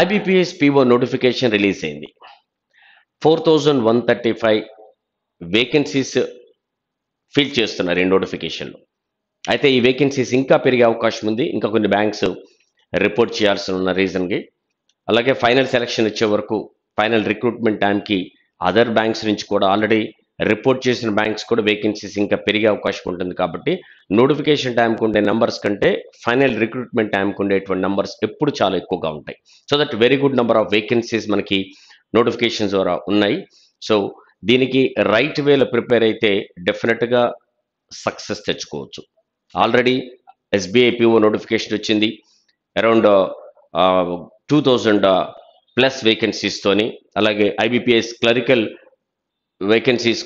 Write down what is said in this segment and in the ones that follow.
IBPS PO notification release అయింది four thousand one thirty five vacancies fill చేస్తున్నారు ఈ నోటిఫికేషన్లో అయితే ఈ వేకెన్సీస్ ఇంకా పెరిగే అవకాశం ఉంది ఇంకా కొన్ని బ్యాంక్స్ రిపోర్ట్ చేయాల్సి ఉన్న రీజన్కి అలాగే ఫైనల్ సెలక్షన్ ఇచ్చే వరకు ఫైనల్ రిక్రూట్మెంట్ టైంకి అదర్ బ్యాంక్స్ నుంచి కూడా ఆల్రెడీ రిపోర్ట్ చేసిన బ్యాంక్స్ కూడా వేకెన్సీస్ ఇంకా పెరిగే అవకాశం ఉంటుంది కాబట్టి నోటిఫికేషన్ టైంకు ఉండే నెంబర్స్ కంటే ఫైనల్ రిక్రూట్మెంట్ టైంకు ఉండేటువంటి నెంబర్స్ ఎప్పుడు చాలా ఎక్కువగా ఉంటాయి so that very good number of vacancies మనకి నోటిఫికేషన్స్ ద్వారా ఉన్నాయి సో దీనికి రైట్ వేలో ప్రిపేర్ అయితే డెఫినెట్గా సక్సెస్ తెచ్చుకోవచ్చు ఆల్రెడీ ఎస్బీఐ పిఓ నోటిఫికేషన్ వచ్చింది అరౌండ్ టూ థౌజండ్ ప్లస్ వేకెన్సీస్తోని అలాగే IBPS clerical vacancies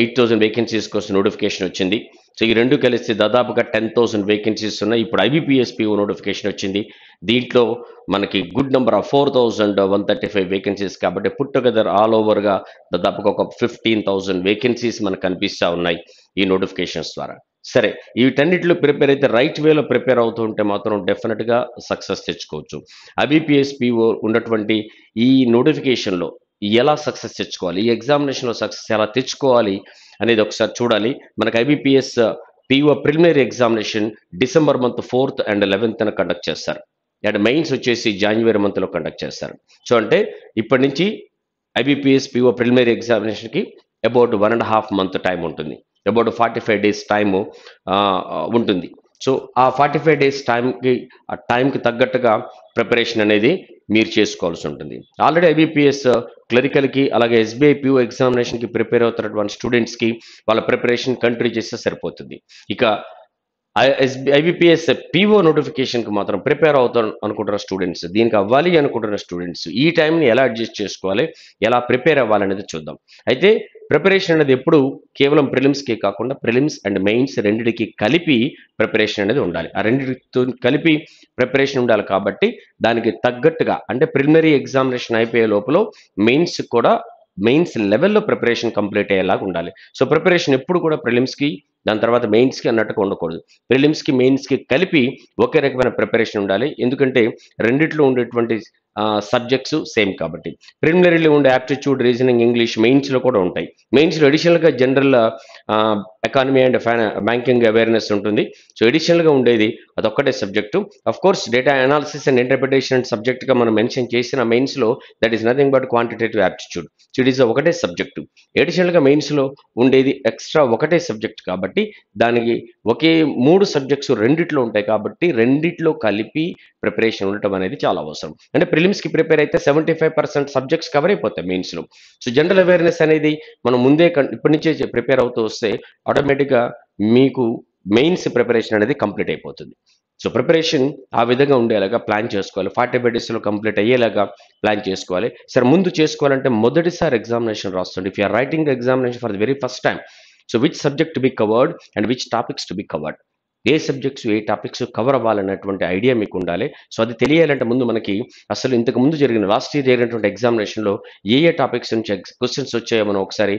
eight thousand vacancies కోసం నోటిఫికేషన్ వచ్చింది సో ఈ రెండు కలిసి దాదాపుగా టెన్ థౌసండ్ వేకెన్సీస్ ఉన్నాయి ఇప్పుడు ఐబీపీఎస్పీఓ నోటిఫికేషన్ వచ్చింది దీంట్లో మనకి good number of four thousand one thirty five vacancies కాబట్టి పుట్ టుగెదర్ ఆల్ ఓవర్గా దాదాపుగా ఒక ఫిఫ్టీన్ థౌసండ్ వేకెన్సీస్ మనకు కనిపిస్తూ ఉన్నాయి ఈ నోటిఫికేషన్స్ ద్వారా సరే వీటన్నిటిలో ప్రిపేర్ అయితే రైట్ వేలో ప్రిపేర్ అవుతూ ఉంటే మాత్రం డెఫినెట్గా సక్సెస్ తెచ్చుకోవచ్చు ఐబీపీఎస్పీఓ ఉన్నటువంటి ఈ నోటిఫికేషన్లో ఎలా సక్సెస్ తెచ్చుకోవాలి ఈ ఎగ్జామినేషన్లో సక్సెస్ ఎలా తెచ్చుకోవాలి అనేది ఒకసారి చూడాలి మనకు IBPS PO preliminary examination December month fourth and లెవెన్త్న కండక్ట్ చేస్తారు అండ్ మెయిన్స్ వచ్చేసి జాన్యువరి మంత్లో కండక్ట్ చేస్తారు సో అంటే ఇప్పటి నుంచి ఐబీపీఎస్ పిఓ ప్రిలిమినరీ ఎగ్జామినేషన్కి about one and half month time ఉంటుంది about forty five days time ఉంటుంది సో ఆ ఫార్టీ ఫైవ్ డేస్ టైంకి ఆ టైంకి తగ్గట్టుగా ప్రిపరేషన్ అనేది మీరు చేసుకోవాల్సి ఉంటుంది ఆల్రెడీ ఐబీపీఎస్ క్లరికల్కి అలాగే ఎస్బీఐ పిఓ ఎగ్జామినేషన్కి ప్రిపేర్ అవుతున్నటువంటి స్టూడెంట్స్కి వాళ్ళ ప్రిపరేషన్ కంటిన్యూ చేస్తే సరిపోతుంది ఇక ఐబీపీఎస్ పీఓ నోటిఫికేషన్కి మాత్రం ప్రిపేర్ అవుతాం అనుకుంటున్న స్టూడెంట్స్ దీనికి అవ్వాలి అనుకుంటున్న స్టూడెంట్స్ ఈ టైంని ఎలా అడ్జస్ట్ చేసుకోవాలి ఎలా ప్రిపేర్ అవ్వాలనేది చూద్దాం అయితే ప్రిపరేషన్ అనేది ఎప్పుడు కేవలం ప్రిలిమ్స్కి కాకుండా ప్రిలిమ్స్ అండ్ మెయిన్స్ రెండింటికి కలిపి ప్రిపరేషన్ అనేది ఉండాలి ఆ రెండింటితో కలిపి ప్రిపరేషన్ ఉండాలి కాబట్టి దానికి తగ్గట్టుగా అంటే ప్రిలిమినరీ ఎగ్జామినేషన్ అయిపోయే లోపల మెయిన్స్ కూడా మెయిన్స్ లెవెల్లో ప్రిపరేషన్ కంప్లీట్ అయ్యేలాగా ఉండాలి సో ప్రిపరేషన్ ఎప్పుడు కూడా ప్రిలిమ్స్కి దాని తర్వాత మెయిన్స్కి అన్నట్టుగా ఉండకూడదు ప్రిలిమ్స్కి మెయిన్స్కి కలిపి ఒకే రకమైన ప్రిపరేషన్ ఉండాలి ఎందుకంటే రెండిట్లో ఉండేటువంటి సబ్జెక్ట్స్ సేమ్ కాబట్టి ప్రిలిమినరీలో ఉండే యాప్టిట్యూడ్ రీజనింగ్ ఇంగ్లీష్ మెయిన్స్లో కూడా ఉంటాయి మెయిన్స్లో అడిషనల్గా general economy and banking awareness ఉంటుంది సో అడిషనల్గా ఉండేది అదొక్కటే subject of course data analysis and interpretation సబ్జెక్ట్గా మనం మెన్షన్ చేసిన మెయిన్స్లో that is nothing but quantitative aptitude so it is ఒకటే సబ్జెక్టు అడిషనల్గా మెయిన్స్లో ఉండేది ఎక్స్ట్రా ఒకటే సబ్జెక్ట్ కాబట్టి దానికి ఒకే మూడు సబ్జెక్ట్స్ రెండిట్లో ఉంటాయి కాబట్టి రెండిట్లో కలిపి ప్రిపరేషన్ ఉండటం అనేది చాలా అవసరం అంటే ప్రిలిమ్స్కి ప్రిపేర్ అయితే seventy five percent subjects cover అయిపోతాయి మెయిన్స్లో సో జనరల్ అవేర్నెస్ అనేది మనం ముందే ఇప్పటి నుంచే ప్రిపేర్ అవుతూ వస్తే ఆటోమేటిక్గా మీకు మెయిన్స్ ప్రిపరేషన్ అనేది కంప్లీట్ అయిపోతుంది సో ప్రిపరేషన్ ఆ విధంగా ఉండేలాగా ప్లాన్ చేసుకోవాలి ఫార్టీ ఫైవ్ డేస్లో కంప్లీట్ అయ్యేలాగా ప్లాన్ చేసుకోవాలి సరే ముందు చేసుకోవాలంటే మొదటిసారి ఎగ్జామినేషన్ రాస్తుంది if are writing examination for the very first time so which subject be covered and which topics to be covered ఏ సబ్జెక్ట్స్ ఏ టాపిక్స్ కవర్ అవ్వాలన్నటువంటి ఐడియా మీకు ఉండాలి సో అది తెలియాలంటే ముందు మనకి అసలు ఇంతకు ముందు జరిగిన లాస్ట్ ఇయర్ జరిగినటువంటి ఎగ్జామినేషన్లో ఏ ఏ టాపిక్స్ నుంచి క్వశ్చన్స్ వచ్చాయో మనం ఒకసారి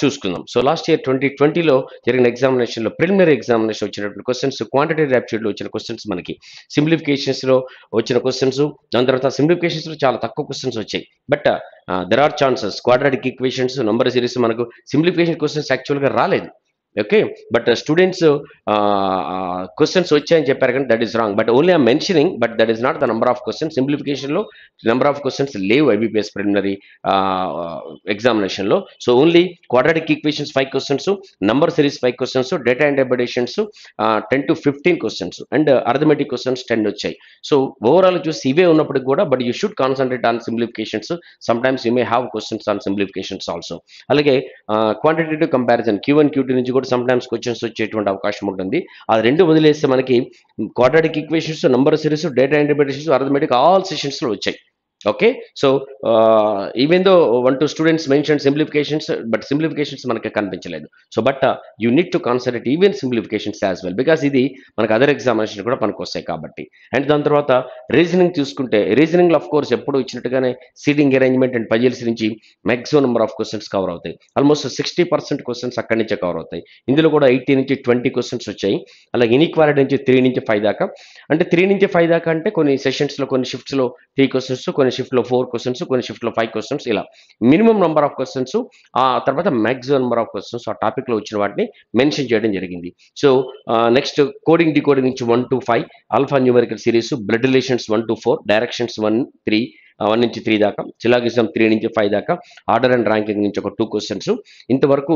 చూసుకుందాం సో లాస్ట్ ఇయర్ ట్వంటీ ట్వంటీలో జరిగిన ఎగ్జామినేషన్లో ప్రిలిమినరీ ఎగ్జామినేషన్ వచ్చినటువంటి క్వశ్చన్స్ క్వాంటిటీ ర్యాప్చర్లో వచ్చిన క్వశ్చన్స్ మనకి సింప్లిఫికేషన్స్లో వచ్చిన క్వశ్చన్స్ దాని తర్వాత సింప్లిఫికేషన్స్లో చాలా తక్కువ క్వశ్చన్స్ వచ్చాయి but there are chances quadratic equations number series మనకు సింప్లిఫికేషన్ క్వశ్చన్స్ యాక్చువల్గా రాలేదు ఓకే బట్ స్టూడెంట్స్ క్వశ్చన్స్ వచ్చాయని చెప్పారు కానీ that is wrong but only I mentioning but that is not the number of questions సింప్లిఫికేషన్లో నెంబర్ ఆఫ్ క్వశ్చన్స్ లేవు IBPS preliminary ఎగ్జామినేషన్లో so only quadratic equations five questions number series five questions data and ten to fifteen questions and arithmetic questions ten వచ్చాయి so overall చూసి ఇవే ఉన్నప్పటికి కూడా but you should concentrate on simplifications some times you may have questions on simplifications also అలాగే quantitative comparison Q one Q two నుంచి కూడా కూడా sometimes questions వచ్చేటువంటి అవకాశం ఉంటుంది ఆ రెండు వదిలేస్తే మనకి quadratic equations number series data interpretations arithmetic all సెషన్స్లో వచ్చాయి okay so even though one two students mention simplifications but simplifications మనకి కనిపించలేదు so but you need to concentrate even simplifications as well because ఇది మనకు అదర్ ఎగ్జామినేషన్ కూడా మనకు వస్తాయి కాబట్టి అండ్ దాని తర్వాత రీజనింగ్ చూసుకుంటే రీజనింగ్లో ఆఫ్ కోర్స్ ఎప్పుడు ఇచ్చినట్టుగానే సీడింగ్ అరేంజ్మెంట్ అండ్ పజిల్స్ నుంచి maximum number of questions cover అవుతాయి ఆల్మోస్ట్ సిక్స్టీ పర్సెంట్ క్వశ్చన్స్ అక్కడి నుంచే కవర్ అవుతాయి ఇందులో కూడా ఎయిటీ నుంచి ట్వంటీ క్వశ్చన్స్ వచ్చాయి అలాగే ఇన్ఈక్వాలిటీ నుంచి త్రీ నుంచి ఫైవ్ దాకా అంటే త్రీ నుంచి ఫైవ్ దాకా అంటే కొన్ని సెషన్స్లో కొన్ని షిఫ్ట్స్లో త్రీ క్వశ్చన్స్ కొన్ని షిఫ్ట్లో ఫోర్ క్వశ్చన్స్ కొన్ని షిఫ్ట్లో ఫైవ్ క్వశ్చన్స్ ఇలా మినిమం నెంబర్ ఆఫ్ క్వశ్చన్స్ ఆ తర్వాత మ్యాక్సిమం నెంబర్ ఆఫ్ క్వశ్చన్స్ ఆ టాపిక్లో వచ్చిన వాటిని మెన్షన్ చేయడం జరిగింది సో నెక్స్ట్ కోడింగ్ డికోడింగ్ నుంచి one two five alpha numerical series blood relations one two four directions one three one నుంచి త్రీ దాకా చిలాగిసం త్రీ నుంచి ఫైవ్ దాకా ఆర్డర్ అండ్ ర్యాంకింగ్ నుంచి ఒక టూ క్వశ్చన్స్ ఇంతవరకు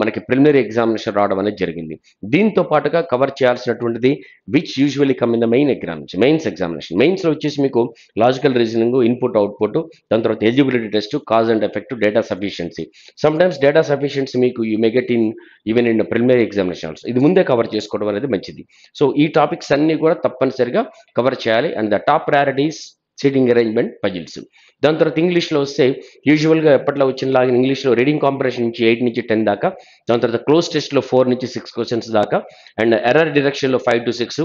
మనకి ప్రిలిమినరీ ఎగ్జామినేషన్ రావడం అనేది జరిగింది దీంతో పాటుగా కవర్ చేయాల్సినటువంటిది which usually come in the main examination mains examination మెయిన్స్లో వచ్చేసి మీకు లాజికల్ రీజనింగ్ ఇన్పుట్ అవుట్పుట్ దాని తర్వాత eligibility test cause and effect data sufficiency sometimes data sufficiency మీకు you may get in even in preliminary also ఇది ముందే cover చేసుకోవడం అనేది మంచిది సో ఈ టాపిక్స్ అన్నీ కూడా తప్పనిసరిగా కవర్ చేయాలి and the top priorities seating arrangement puzzles దాని తర్వాత ఇంగ్లీష్లో వస్తే యూజువల్గా ఎప్పట్లో వచ్చిన లాగా ఇంగ్లీష్లో రీడింగ్ కాంపిటేషన్ నుంచి ఎయిట్ నుంచి టెన్ దాకా దాని తర్వాత క్లోజ్ టెస్ట్లో ఫోర్ నుంచి సిక్స్ క్వశ్చన్స్ దాకా అండ్ ఎర్రర్ డిరెక్షన్లో five to six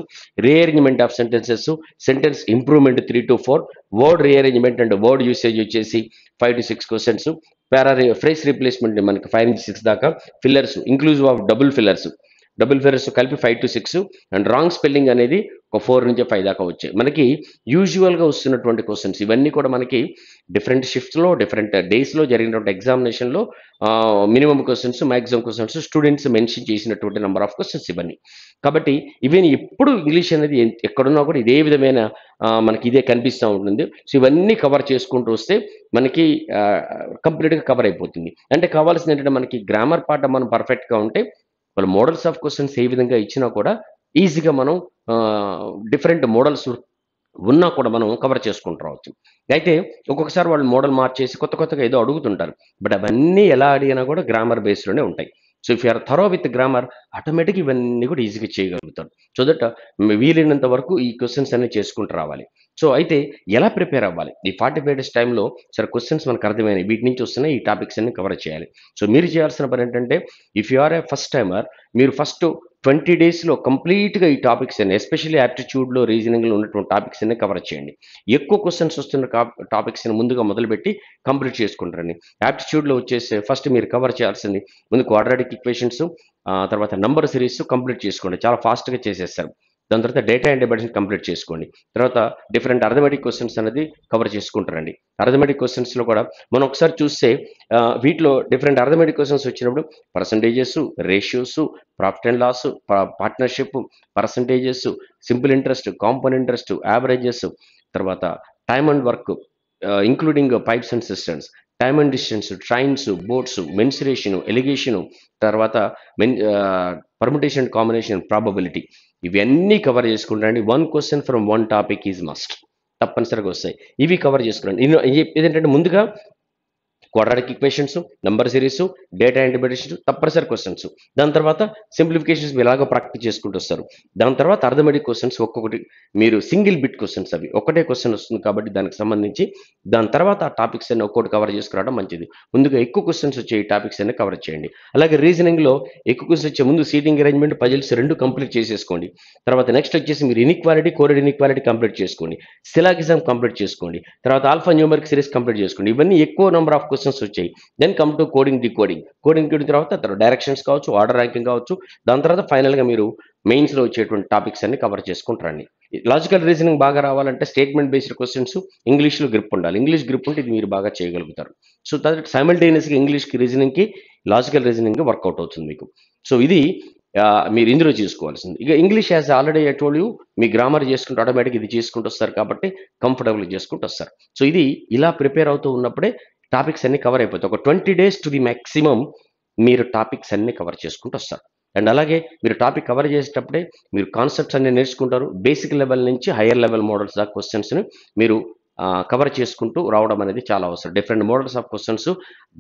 rearrangement of sentences sentence improvement three to four word rearrangement and word usage వచ్చేసి five to six questions para phrase replacement మనకి ఫైవ్ నుంచి సిక్స్ దాకా fillers inclusive of double fillers double fillers కలిపి five to six and wrong spelling అనేది ఒక four నుంచి five దాకా వచ్చాయి మనకి యూజువల్గా వస్తున్నటువంటి క్వశ్చన్స్ ఇవన్నీ కూడా మనకి డిఫరెంట్ షిఫ్ట్స్లో డిఫరెంట్ డేస్లో జరిగినటువంటి ఎగ్జామినేషన్లో minimum questions maximum questions students mention చేసినటువంటి నెంబర్ ఆఫ్ క్వశ్చన్స్ ఇవన్నీ కాబట్టి ఇవన్నీ ఎప్పుడు ఇంగ్లీష్ అనేది ఎక్కడున్నా కూడా ఇదే విధమైన మనకి ఇదే కనిపిస్తూ ఉంటుంది సో ఇవన్నీ కవర్ చేసుకుంటూ వస్తే మనకి కంప్లీట్గా కవర్ అయిపోతుంది అంటే కావాల్సింది ఏంటంటే మనకి గ్రామర్ పాట మనం పర్ఫెక్ట్గా ఉంటే వాళ్ళు మోడల్స్ ఆఫ్ క్వశ్చన్స్ ఏ విధంగా ఇచ్చినా కూడా ఈజీగా మనం డిఫరెంట్ మోడల్స్ ఉన్నా కూడా మనం కవర్ చేసుకుంటూ రావచ్చు అయితే ఒక్కొక్కసారి వాళ్ళు మోడల్ మార్చేసి కొత్త కొత్తగా ఏదో అడుగుతుంటారు బట్ అవన్నీ ఎలా అడిగినా కూడా గ్రామర్ బేస్లోనే ఉంటాయి so if you're thorough with grammar automatic ఇవన్నీ కూడా ఈజీగా చేయగలుగుతాడు చూదట వీలైనంత వరకు ఈ క్వశ్చన్స్ అన్ని చేసుకుంటూ రావాలి సో అయితే ఎలా ప్రిపేర్ అవ్వాలి ఈ ఫార్టీ ఫైవ్ డేస్ టైంలో సరే క్వశ్చన్స్ మనకు అర్థమైనవి వీటి నుంచి వస్తున్నాయి ఈ టాపిక్స్ అన్ని కవర్ చేయాలి సో మీరు చేయాల్సిన పని ఏంటంటే if you are a first timer మీరు ఫస్ట్ ట్వంటీ డేస్లో కంప్లీట్గా ఈ టాపిక్స్ అన్ని ఎస్పెషల్లీ యాప్టిట్యూడ్లో రీజనింగ్లో ఉన్నటువంటి టాపిక్స్ అన్ని కవర్ చేయండి ఎక్కువ క్వశ్చన్స్ వస్తున్న టాపిక్స్ని ముందుగా మొదలుపెట్టి కంప్లీట్ చేసుకుంటారండి యాప్టిట్యూడ్లో వచ్చేసి ఫస్ట్ మీరు కవర్ చేయాల్సింది ముందు క్వాడ్రాటిక్ ఈక్వేషన్స్ తర్వాత నంబర్ సిరీస్ కంప్లీట్ చేసుకోండి చాలా ఫాస్ట్గా చేసేస్తారు దాని తర్వాత డేటా అండ్ డిబెషన్ కంప్లీట్ చేసుకోండి తర్వాత డిఫరెంట్ అర్థమెటిక్ క్వశ్చన్స్ అనేది కవర్ చేసుకుంటారండి అర్థమెటిక్ క్వశ్చన్స్లో కూడా మనం ఒకసారి చూస్తే వీటిలో డిఫరెంట్ అర్థమెటిక్ క్వశ్చన్స్ వచ్చినప్పుడు percentages ratios profit and loss partnership percentages simple interest compound interest averages తర్వాత time and work including pipes and cisterns time and distance trains boats mensuration alligation తర్వాత మెన్ పర్ముటేషన్ కాంబినేషన్ ప్రాబబిలిటీ ఇవన్నీ cover చేసుకుంటాండి one question from one topic is must తప్పనిసరిగా వస్తాయి ఇవి cover చేసుకురండి ఏంటంటే ముందుగా quadratic equations number series data interpretation తప్పనిసరి క్వశ్చన్స్ దాని తర్వాత సింప్లిఫికేషన్స్ మీరు ఎలాగో ప్రాక్టీస్ చేసుకుంటూ వస్తారు దాని తర్వాత అర్థమెటిక్ క్వశ్చన్స్ ఒక్కొక్కటి మీరు సింగిల్ బిట్ క్వశ్చన్స్ అవి ఒకటే క్వశ్చన్ వస్తుంది కాబట్టి దానికి సంబంధించి దాని తర్వాత ఆ టాపిక్స్ అన్ని ఒక్కొక్కటి కవర్ చేసుకురావడం మంచిది ముందుగా ఎక్కువ క్వశ్చన్స్ వచ్చే ఈ టాపిక్స్ అన్ని కవర్ చేయండి అలాగే రీజనింగ్లో ఎక్కువ క్వశ్చన్స్ వచ్చే ముందు సీటింగ్ అరేంజ్మెంట్ పజిల్స్ రెండు కంప్లీట్ చేసేసుకోండి తర్వాత నెక్స్ట్ వచ్చేసి మీరు ఇన్ఈక్వాలిటీ కోరెడ్ ఇన్ఈక్వాలిటీ కంప్లీట్ చేసుకోండి సిలాగిజం కంప్లీట్ చేసుకోండి తర్వాత ఆల్ఫా న్యూమర్క్ సిరీస్ కంప్లీట్ చేసుకోండి ఇవన్నీ ఎక్కువ నెంబర్ ఆఫ్ క్వశ్చన్స్ వచ్చాయి then come to coding decoding coding తర్వాత తర్వాత డైరెక్షన్స్ కావచ్చు ఆర్డర్ ర్యాంకింగ్ కావచ్చు దాని తర్వాత ఫైనల్గా మీరు మెయిన్స్లో వచ్చేటువంటి టాపిక్స్ అన్ని కవర్ చేసుకుంటారండి లాజికల్ రీజనింగ్ బాగా రావాలంటే స్టేట్మెంట్ బేస్డ్ క్వశ్చన్స్ ఇంగ్లీష్లో గ్రిప్ ఉండాలి ఇంగ్లీష్ గ్రిప్ ఉంటే ఇది మీరు బాగా చేయగలుగుతారు సో తర్వాత సైమల్టేనియస్గా ఇంగ్లీష్కి రీజనింగ్కి లాజికల్ రీజనింగ్ వర్కౌట్ అవుతుంది మీకు సో ఇది మీరు ఇందులో చేసుకోవాల్సింది ఇక English as already I you మీ గ్రామర్ చేసుకుంటూ ఆటోమేటిక్ ఇది చేసుకుంటూ వస్తారు కాబట్టి కంఫర్టబుల్ చేసుకుంటూ వస్తారు సో ఇది ఇలా ప్రిపేర్ అవుతూ ఉన్నప్పుడే టాపిక్స్ అన్ని కవర్ అయిపోతాయి ఒక twenty days to the maximum మీరు టాపిక్స్ అన్ని కవర్ చేసుకుంటూ వస్తారు అండ్ అలాగే మీరు టాపిక్ కవర్ చేసేటప్పుడే మీరు కాన్సెప్ట్స్ అన్ని నేర్చుకుంటారు బేసిక్ లెవెల్ నుంచి హయ్యర్ లెవెల్ మోడల్స్ దాకా క్వశ్చన్స్ని మీరు కవర్ చేసుకుంటూ రావడం అనేది చాలా అవసరం different models of questions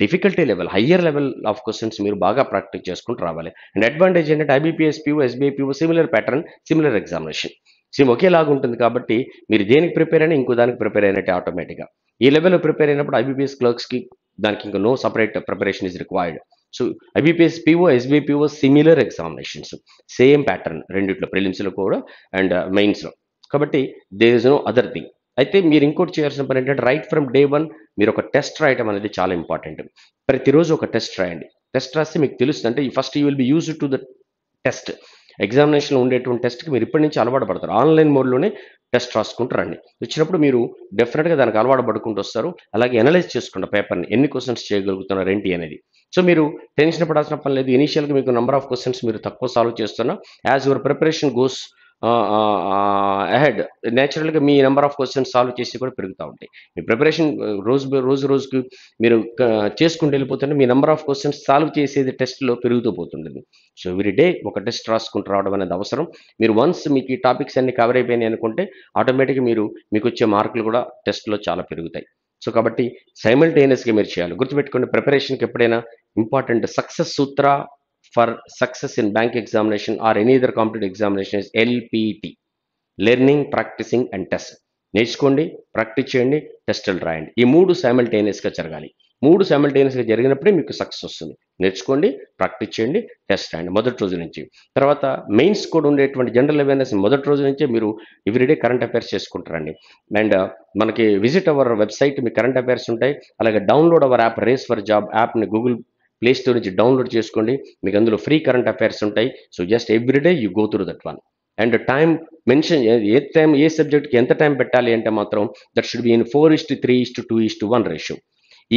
difficulty level higher level of questions మీరు బాగా ప్రాక్టీస్ చేసుకుంటూ రావాలి అండ్ అడ్వాంటేజ్ ఏంటంటే IBPS PO similar pattern similar examination same ఒకేలాగా ఉంటుంది కాబట్టి మీరు దేనికి ప్రిపేర్ అయినా ఇంకో దానికి ప్రిపేర్ అయినట్టే ఆటోమేటిక్గా ఈ లెవెల్లో ప్రిపేర్ అయినప్పుడు ఐబీపీఎస్ క్లర్క్స్కి దానికి ఇంకా no separate preparation is required so IBPS PO SBPO similar examinations same pattern రెండిట్లో ప్రిలిమ్స్లో కూడా అండ్ మెయిన్స్లో uh, కాబట్టి there is no other thing అయితే మీరు ఇంకోటి చేయాల్సిన పని ఏంటంటే రైట్ ఫ్రమ్ డే వన్ మీరు ఒక టెస్ట్ రాయటం అనేది చాలా ఇంపార్టెంట్ ప్రతిరోజు ఒక టెస్ట్ రాయండి టెస్ట్ రాస్తే మీకు తెలుస్తుంది అంటే first you will be use to the test ఎగ్జామినేషన్లో ఉండేటువంటి టెస్ట్కి మీరు ఇప్పటి నుంచి అలవాటు పడతారు ఆన్లైన్ మోడ్లోనే టెస్ట్ రాసుకుంటూ రండి వచ్చినప్పుడు మీరు డెఫినెట్గా దానికి అలవాటు పడుకుంటూ వస్తారు అలాగే అనలైజ్ చేసుకుంటారు పేపర్ని ఎన్ని క్వశ్చన్స్ చేయగలుగుతున్నారు ఏంటి అనేది సో మీరు టెన్షన్ పడాల్సిన పని లేదు ఇనీషియల్గా మీకు నెంబర్ ఆఫ్ క్వశ్చన్స్ మీరు తక్కువ సాల్వ్ చేస్తున్నా as your preparation goes ahead నేచురల్‌గా మీ నెంబర్ ఆఫ్ క్వశ్చన్స్ సాల్వ్ చేసి కూడా పెరుగుతూ ఉంటాయి. మీ ప్రిపరేషన్ రోజు రోజు రోజుకి మీరు చేసుకుంటూ వెళ్ళిపోతుంటే మీ నెంబర్ ఆఫ్ క్వశ్చన్స్ సాల్వ్ చేసేది టెస్ట్‌లో పెరుగుతూ పోతుండేది సో, ఎవ్రీ డే ఒక టెస్ట్ రాసుకుంటూ రావడం అనేది అవసరం. మీరు వన్స్ మీకు ఈ టాపిక్స్ అన్నీ కవర్ అయిపోయినాయి అనుకుంటే ఆటోమేటిక్‌గా మీరు మీకు వచ్చే మార్కులు కూడా టెస్ట్‌లో చాలా పెరుగుతాయి. సో, కాబట్టి సైమల్టేనియస్‌గా మీరు చేయాలి. గుర్తుపెట్టుకుంటే ప్రిపరేషన్‌కి ఎప్పుడైనా ఇంపార్టెంట్ సక్సెస్ సూత్ర for success in bank examination or any other competitive examination is LPT learning practicing and test నేర్చుకోండి ప్రాక్టీస్ చేయండి టెస్టులు రాయండి ఈ మూడు సైమల్టేనియస్గా జరగాలి మూడు సైమల్టేనియస్గా జరిగినప్పుడే మీకు సక్సెస్ వస్తుంది నేర్చుకోండి ప్రాక్టీస్ చేయండి టెస్ట్ రాయండి మొదటి రోజు నుంచి తర్వాత మెయిన్స్ కూడా ఉండేటువంటి జనరల్ అవేర్నెస్ మొదటి రోజు నుంచే మీరు ఎవ్రీడే కరెంట్ అఫైర్స్ చేసుకుంటారండి అండ్ మనకి విజిట్ అవర్ వెబ్సైట్ మీ కరెంట్ అఫైర్స్ ఉంటాయి అలాగే download our app Race for Job యాప్ని గూగుల్ ప్లే స్టోర్ నుంచి డౌన్లోడ్ చేసుకోండి మీకు అందులో ఫ్రీ కరెంట్ అఫైర్స్ ఉంటాయి so just everyday you go through that one and time mention ఏ టైం ఏ సబ్జెక్ట్కి ఎంత టైం పెట్టాలి అంటే మాత్రం that should be in four is to three is to two is to one ratio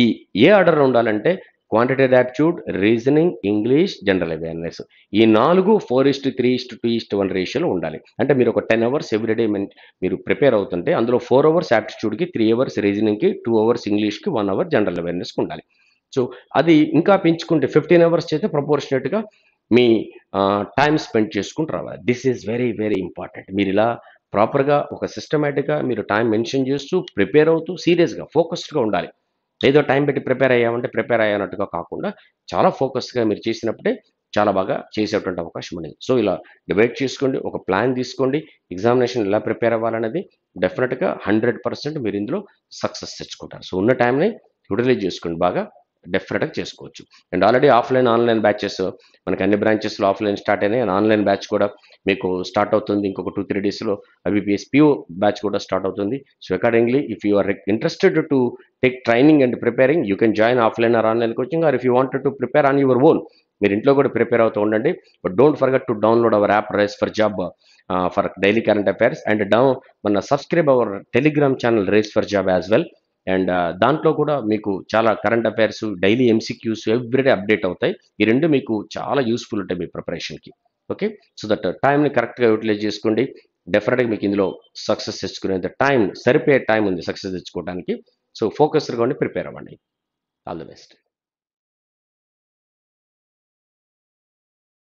ఈ ఏ ఆర్డర్ ఉండాలంటే quantitative aptitude reasoning English general awareness ఈ నాలుగు four is to three is to two is to one రేషియోలో ఉండాలి అంటే మీరు ఒక టెన్ అవర్స్ ఎవ్రీడే మీరు ప్రిపేర్ అవుతుంటే అందులో ఫోర్ అవర్స్ యాప్టిట్యూడ్కి త్రీ అవర్స్ రీజనింగ్కి టూ అవర్స్ ఇంగ్లీష్కి వన్ అవర్ జనరల్ అవేర్నెస్కి ఉండాలి సో అది ఇంకా పెంచుకుంటే ఫిఫ్టీన్ అవర్స్ చేస్తే ప్రపోర్షనేట్గా మీ టైం స్పెండ్ చేసుకుంటూ రావాలి this is very very important మీరు ఇలా ప్రాపర్గా ఒక సిస్టమేటిక్గా మీరు టైం మెన్షన్ చేస్తూ ప్రిపేర్ అవుతూ సీరియస్గా ఫోకస్డ్గా ఉండాలి ఏదో టైం పెట్టి ప్రిపేర్ అయ్యామంటే ప్రిపేర్ అయ్యానట్టుగా కాకుండా చాలా ఫోకస్గా మీరు చేసినప్పుడే చాలా బాగా చేసేటువంటి అవకాశం ఉంది సో ఇలా డిబేట్ చేసుకోండి ఒక ప్లాన్ తీసుకోండి ఎగ్జామినేషన్ ఎలా ప్రిపేర్ అవ్వాలనేది డెఫినెట్గా హండ్రెడ్ పర్సెంట్ మీరు ఇందులో సక్సెస్ తెచ్చుకుంటారు సో ఉన్న టైంని యూటిలైజ్ చేసుకోండి బాగా డెఫినెట్గా చేసుకోవచ్చు and already offline online batches మనకి అన్ని బ్రాంచెస్లో ఆఫ్లైన్ స్టార్ట్ అయినాయి అండ్ ఆన్లైన్ బ్యాచ్ కూడా మీకు స్టార్ట్ అవుతుంది ఇంకొక టూ త్రీ డేస్లో అబిపిఎస్ పిఓ బ్యాచ్ కూడా స్టార్ట్ అవుతుంది so accordingly if you are interested to take training and preparing you can join offline or online coaching or if you wanted to prepare on your own మీరు ఇంట్లో కూడా prepare అవుతూ ఉండండి but don't forget to download our app Rise for Job for daily current affairs and down మన subscribe our Telegram channel Race for Job as well and దాంట్లో కూడా మీకు చాలా current affairs daily MCQs everyday update అవుతాయి ఈ రెండు మీకు చాలా యూస్ఫుల్ ఉంటాయి మీ ప్రిపరేషన్కి ఓకే సో దట్ టైంని కరెక్ట్గా యూటిలైజ్ చేసుకోండి డెఫినెట్గా మీకు ఇందులో సక్సెస్ తెచ్చుకునేంత టైం సరిపోయే టైం ఉంది సక్సెస్ తెచ్చుకోవడానికి సో ఫోకస్గా ఉండి ప్రిపేర్ అవ్వండి ఆల్ ద బెస్ట్